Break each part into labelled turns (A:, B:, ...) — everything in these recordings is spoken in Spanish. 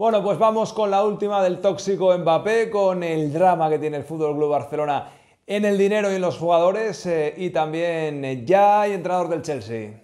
A: Bueno, pues vamos con la última del tóxico Mbappé, con el drama que tiene el Fútbol Club Barcelona en el dinero y en los jugadores, eh, y también eh, ya hay entrenador del Chelsea.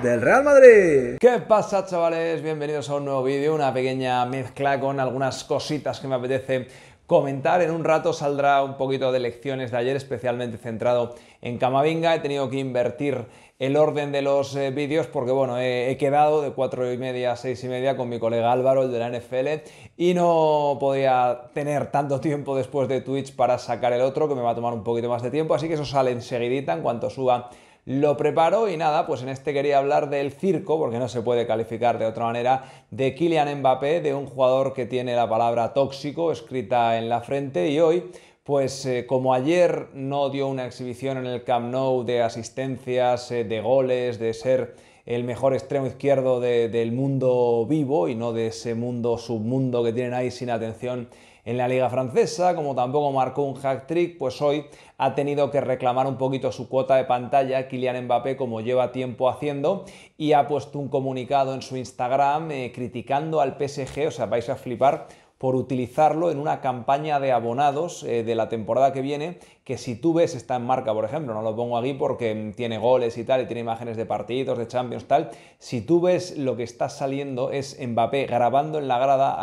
A: del Real Madrid. ¿Qué pasa chavales? Bienvenidos a un nuevo vídeo, una pequeña mezcla con algunas cositas que me apetece comentar. En un rato saldrá un poquito de lecciones de ayer, especialmente centrado en Camavinga. He tenido que invertir el orden de los eh, vídeos porque, bueno, he, he, quedado de 4 y media a 6 y media con mi colega Álvaro, el de la NFL, y no podía tener tanto tiempo después de Twitch para sacar el otro, que me va a tomar un poquito más de tiempo. Así que eso sale enseguidita en cuanto suba lo preparó y nada, pues en este quería hablar del circo, porque no se puede calificar de otra manera, de Kylian Mbappé, de un jugador que tiene la palabra tóxico escrita en la frente y hoy pues eh, como ayer no dio una exhibición en el Camp Nou de asistencias, eh, de goles, de ser el mejor extremo izquierdo del mundo vivo y no de ese mundo submundo que tienen ahí sin atención en la liga francesa, como tampoco marcó un hat-trick, pues hoy ha tenido que reclamar un poquito su cuota de pantalla Kylian Mbappé como lleva tiempo haciendo y ha puesto un comunicado en su Instagram eh, criticando al PSG, o sea, vais a flipar por utilizarlo en una campaña de abonados eh, de la temporada que viene, que si tú ves está en marca, por ejemplo, no lo pongo aquí porque tiene goles y tal, y tiene imágenes de partidos, de Champions, tal, si tú ves lo que está saliendo es Mbappé grabando en la grada,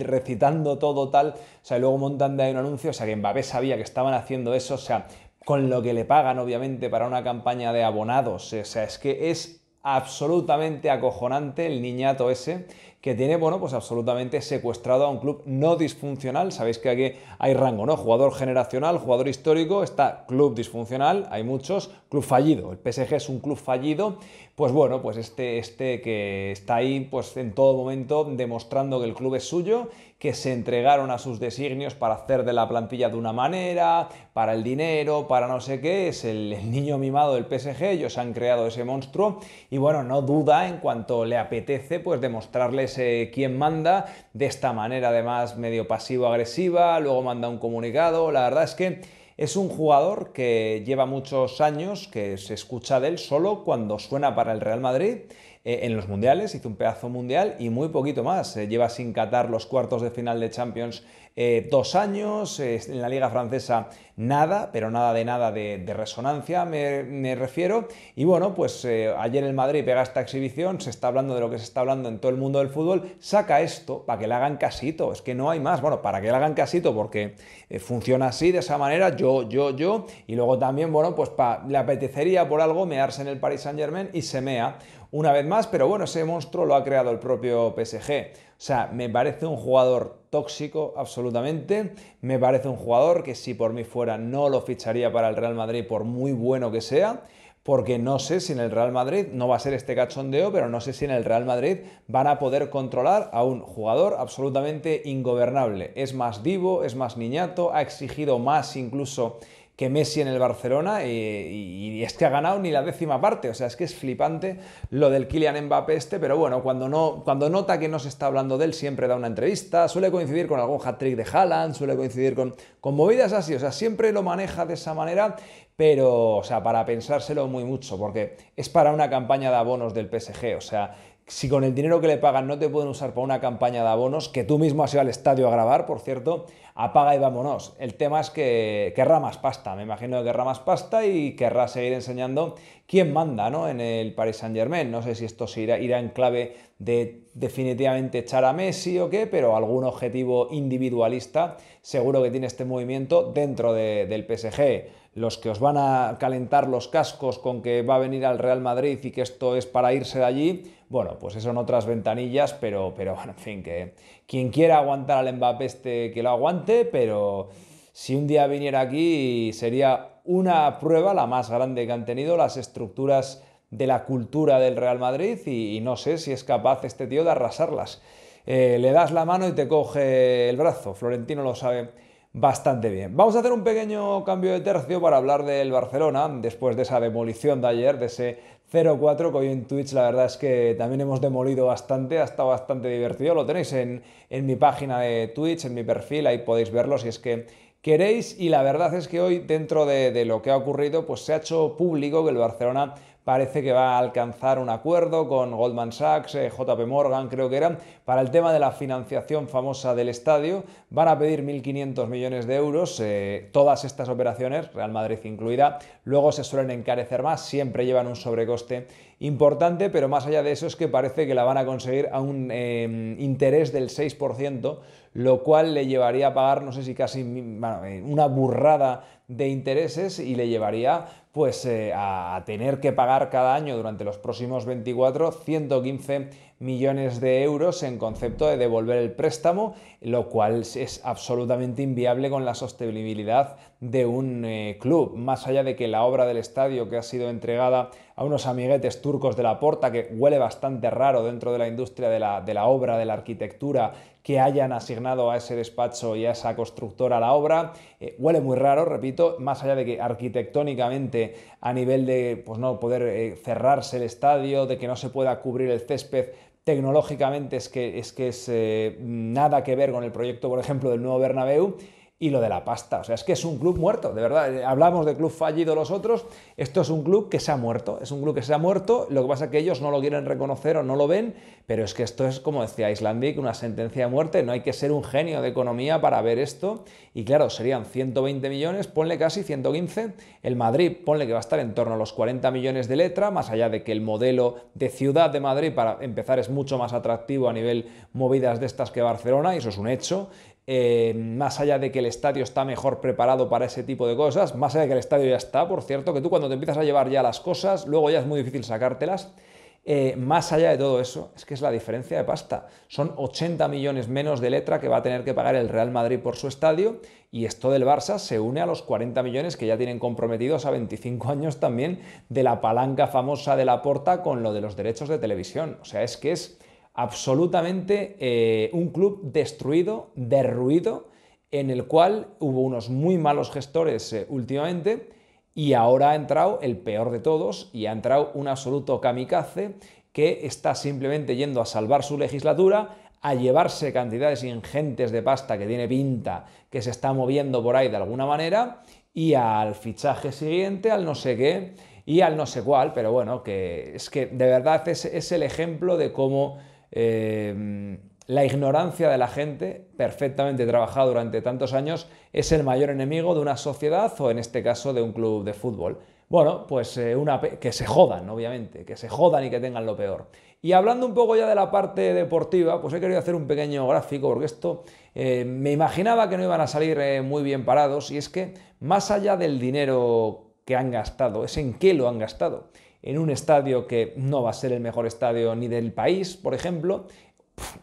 A: recitando todo tal, o sea, y luego montando ahí un anuncio, o sea, que Mbappé sabía que estaban haciendo eso, o sea, con lo que le pagan obviamente para una campaña de abonados, o sea, es que es absolutamente acojonante el niñato ese que tiene, bueno, pues absolutamente secuestrado a un club no disfuncional. Sabéis que aquí hay rango, ¿no? Jugador generacional, jugador histórico, está club disfuncional, hay muchos, club fallido. El PSG es un club fallido, pues bueno, pues este, este que está ahí pues en todo momento demostrando que el club es suyo que se entregaron a sus designios para hacer de la plantilla de una manera, para el dinero, para no sé qué, es el, niño mimado del PSG, ellos han creado ese monstruo y bueno, no duda en cuanto le apetece pues demostrarles eh, quién manda, de esta manera además medio pasivo-agresiva, luego manda un comunicado, la verdad es que... Es un jugador que lleva muchos años, que se escucha de él solo cuando suena para el Real Madrid eh, en los mundiales, hizo un pedazo mundial y muy poquito más. Eh, lleva sin Qatar los cuartos de final de Champions eh, dos años, en la Liga Francesa nada, pero nada de nada de, resonancia me, refiero. Y bueno, pues ayer el Madrid pega esta exhibición, se está hablando de lo que se está hablando en todo el mundo del fútbol, saca esto para que le hagan casito, es que no hay más, bueno, para que le hagan casito porque funciona así, de esa manera, yo, yo, yo, y luego también, bueno, pues le apetecería por algo mearse en el Paris Saint Germain y se mea una vez más, pero bueno, ese monstruo lo ha creado el propio PSG. O sea, me parece un jugador tóxico absolutamente, me parece un jugador que si por mí fuera no lo ficharía para el Real Madrid por muy bueno que sea, porque no sé si en el Real Madrid no va a ser este cachondeo, pero no sé si en el Real Madrid van a poder controlar a un jugador absolutamente ingobernable. Es más vivo, es más niñato, ha exigido más incluso que Messi en el Barcelona eh, y, es que ha ganado ni la décima parte. O sea, es que es flipante lo del Kylian Mbappé este, pero bueno, cuando, no, cuando nota que no se está hablando de él, siempre da una entrevista, suele coincidir con algún hat-trick de Haaland, suele coincidir con, con movidas así, o sea, siempre lo maneja de esa manera, pero, o sea, para pensárselo muy mucho, porque es para una campaña de abonos del PSG, o sea, si con el dinero que le pagan no te pueden usar para una campaña de abonos, que tú mismo has ido al estadio a grabar, por cierto, apaga y vámonos. El tema es que querrá más pasta, me imagino que querrá más pasta y querrá seguir enseñando quién manda ¿no? en el Paris Saint Germain. No sé si esto se irá, en clave de definitivamente echar a Messi o qué, pero algún objetivo individualista seguro que tiene este movimiento dentro del PSG los que os van a calentar los cascos con que va a venir al Real Madrid y que esto es para irse de allí, bueno, pues eso en otras ventanillas, pero, pero bueno, en fin, que quien quiera aguantar al Mbappé este, que lo aguante, pero si un día viniera aquí sería una prueba, la más grande que han tenido las estructuras de la cultura del Real Madrid y, no sé si es capaz este tío de arrasarlas. Eh, le das la mano y te coge el brazo, Florentino lo sabe bastante bien. Vamos a hacer un pequeño cambio de tercio para hablar del Barcelona, después de esa demolición de ayer, de ese 0-4 que hoy en Twitch la verdad es que también hemos demolido bastante, ha estado bastante divertido, lo tenéis en, mi página de Twitch, en mi perfil, ahí podéis verlo si es que queréis y la verdad es que hoy dentro de, de lo que ha ocurrido pues se ha hecho público que el Barcelona parece que va a alcanzar un acuerdo con Goldman Sachs, eh, JP Morgan creo que eran, para el tema de la financiación famosa del estadio. Van a pedir 1.500 millones de euros, eh, todas estas operaciones, Real Madrid incluida, luego se suelen encarecer más, siempre llevan un sobrecoste importante, pero más allá de eso es que parece que la van a conseguir a un eh, interés del 6%, lo cual le llevaría a pagar, no sé si casi una burrada de intereses y le llevaría pues a tener que pagar cada año durante los próximos 24 115 millones de euros en concepto de devolver el préstamo, lo cual es absolutamente inviable con la sostenibilidad de un eh, club, más allá de que la obra del estadio que ha sido entregada a unos amiguetes turcos de la porta, que huele bastante raro dentro de la industria de la, obra, de la arquitectura, que hayan asignado a ese despacho y a esa constructora la obra, eh, huele muy raro, repito, más allá de que arquitectónicamente a nivel de pues no, poder eh, cerrarse el estadio, de que no se pueda cubrir el césped tecnológicamente es que es, que eh, nada que ver con el proyecto, por ejemplo, del nuevo Bernabéu y lo de la pasta. O sea, es que es un club muerto, de verdad. Eh, hablamos de club fallido los otros, esto es un club que se ha muerto, es un club que se ha muerto, lo que pasa es que ellos no lo quieren reconocer o no lo ven, pero es que esto es, como decía Islandic, una sentencia de muerte, no hay que ser un genio de economía para ver esto, y claro, serían 120 millones, ponle casi 115, el Madrid, ponle que va a estar en torno a los 40 millones de letra, más allá de que el modelo de ciudad de Madrid para empezar es mucho más atractivo a nivel movidas de estas que Barcelona, y eso es un hecho, eh, más allá de que el estadio está mejor preparado para ese tipo de cosas, más allá de que el estadio ya está, por cierto, que tú cuando te empiezas a llevar ya las cosas, luego ya es muy difícil sacártelas. Eh, más allá de todo eso, es que es la diferencia de pasta. Son 80 millones menos de letra que va a tener que pagar el Real Madrid por su estadio y esto del Barça se une a los 40 millones que ya tienen comprometidos a 25 años también de la palanca famosa de la porta con lo de los derechos de televisión. O sea, es que es absolutamente eh, un club destruido, derruido, en el cual hubo unos muy malos gestores eh, últimamente y ahora ha entrado el peor de todos y ha entrado un absoluto kamikaze que está simplemente yendo a salvar su legislatura, a llevarse cantidades ingentes de pasta que tiene pinta que se está moviendo por ahí de alguna manera y al fichaje siguiente, al no sé qué y al no sé cuál, pero bueno, que es que de verdad es el ejemplo de cómo Em, la ignorancia de la gente, perfectamente trabajada durante tantos años, es el mayor enemigo de una sociedad o en este caso de un club de fútbol. Bueno, pues eh, que se jodan, obviamente, que se jodan y que tengan lo peor. Y hablando un poco ya de la parte deportiva, pues he querido hacer un pequeño gráfico porque esto eh, me imaginaba que no iban a salir eh, muy bien parados y es que más allá del dinero que han gastado, es en qué lo han gastado en un estadio que no va a ser el mejor estadio ni del país, por ejemplo,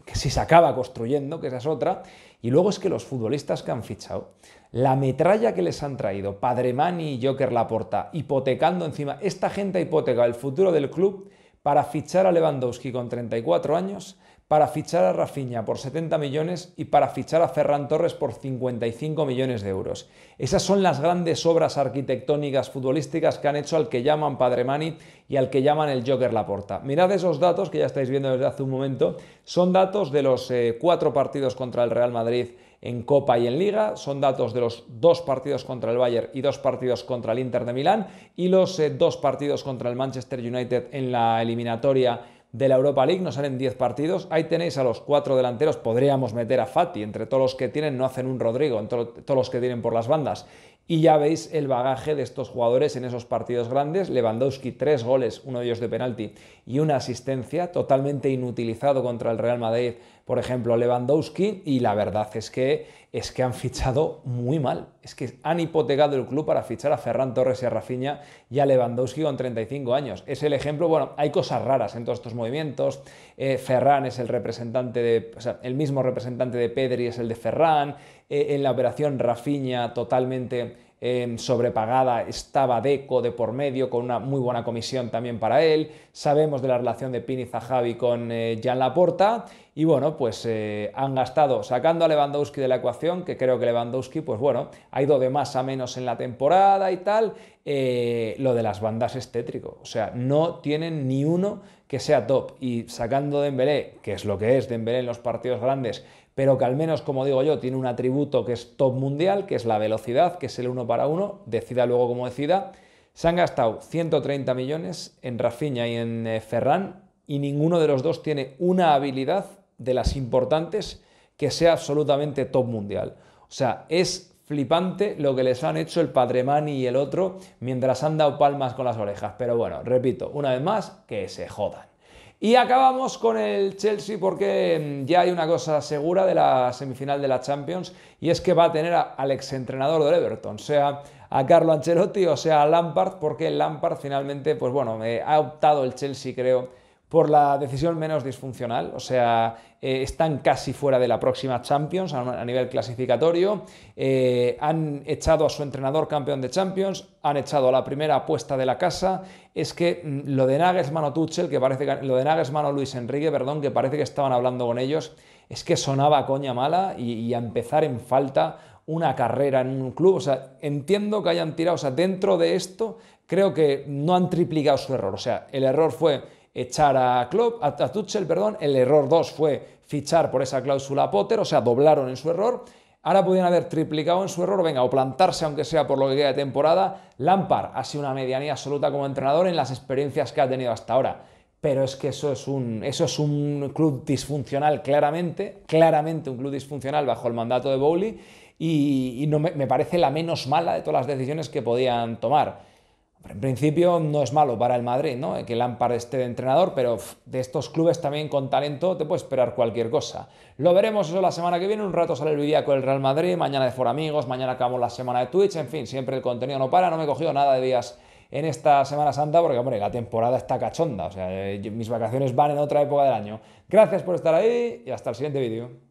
A: que si se acaba construyendo, que esa es otra. Y luego es que los futbolistas que han fichado, la metralla que les han traído, Padre Mani y Joker Laporta, hipotecando encima, esta gente hipoteca el futuro del club para fichar a Lewandowski con 34 años, para fichar a Rafinha por 70 millones y para fichar a Ferran Torres por 55 millones de euros. Esas son las grandes obras arquitectónicas futbolísticas que han hecho al que llaman Padre Mani y al que llaman el Joker Laporta. Mirad esos datos que ya estáis viendo desde hace un momento. Son datos de los eh, cuatro partidos contra el Real Madrid en Copa y en Liga, son datos de los dos partidos contra el Bayern y dos partidos contra el Inter de Milán y los eh, dos partidos contra el Manchester United en la eliminatoria de la Europa League, nos salen 10 partidos. Ahí tenéis a los cuatro delanteros, podríamos meter a Fati, entre todos los que tienen no hacen un Rodrigo, entre todos los que tienen por las bandas. Y ya veis el bagaje de estos jugadores en esos partidos grandes. Lewandowski, tres goles, uno de ellos de penalti y una asistencia, totalmente inutilizado contra el Real Madrid, por ejemplo, Lewandowski. Y la verdad es que, es que han fichado muy mal. Es que han hipotecado el club para fichar a Ferran Torres y a Rafinha y a Lewandowski con 35 años. Es el ejemplo, bueno, hay cosas raras en todos estos movimientos. Eh, Ferran es el representante de, o sea, el mismo representante de Pedri es el de Ferran. Eh, en la operación Rafiña totalmente em, sobrepagada, estaba Deco de por medio, con una muy buena comisión también para él. Sabemos de la relación de Pini Zahavi con eh, Jan Laporta. Y bueno, pues eh, han gastado, sacando a Lewandowski de la ecuación, que creo que Lewandowski, pues bueno, ha ido de más a menos en la temporada y tal. lo de las bandas es tétrico. O sea, no tienen ni uno que sea top. Y sacando Dembélé, que es lo que es Dembélé en los partidos grandes, pero que al menos, como digo yo, tiene un atributo que es top mundial, que es la velocidad, que es el uno para uno, decida luego como decida. Se han gastado 130 millones en Rafiña y en eh, Ferran y ninguno de los dos tiene una habilidad de las importantes que sea absolutamente top mundial. O sea, es flipante lo que les han hecho el Padre Mani y el otro mientras han dado palmas con las orejas. Pero bueno, repito, una vez más, que se jodan. Y acabamos con el Chelsea porque mm, ya hay una cosa segura de la semifinal de la Champions y es que va a tener al exentrenador del Everton, sea a Carlo Ancelotti o sea a Lampard, porque Lampard finalmente, pues bueno, eh, ha optado el Chelsea creo por la decisión menos disfuncional, o sea, eh, están casi fuera de la próxima Champions a, nivel clasificatorio, eh, han echado a su entrenador campeón de Champions, han echado a la primera apuesta de la casa, es que mm, lo de Nagelsmann Tuchel, que parece lo de Nagelsmann o Luis Enrique, perdón, que parece que estaban hablando con ellos, es que sonaba coña mala y, y a empezar en falta una carrera en un club. O sea, entiendo que hayan tirado, o sea, dentro de esto creo que no han triplicado su error. O sea, el error fue echar a Klopp, a, Tuchel, perdón, el error 2 fue fichar por esa cláusula Potter, o sea, doblaron en su error. Ahora podían haber triplicado en su error, venga, o plantarse aunque sea por lo que queda de temporada. Lampard ha sido una medianía absoluta como entrenador en las experiencias que ha tenido hasta ahora. Pero es que eso es un, club disfuncional, claramente, claramente un club disfuncional bajo el mandato de Bowley. Y, no me parece la menos mala de todas las decisiones que podían tomar en principio no es malo para el Madrid, ¿no? Que Lampard esté de entrenador, pero de estos clubes también con talento te puede esperar cualquier cosa. Lo veremos eso la semana que viene, un rato sale el vídeo con el Real Madrid, mañana de Foramigos, Amigos, mañana acabamos la semana de Twitch, en fin, siempre el contenido no para, no me he cogido nada de días en esta Semana Santa porque, hombre, la temporada está cachonda, o sea, mis vacaciones van en otra época del año. Gracias por estar ahí y hasta el siguiente vídeo.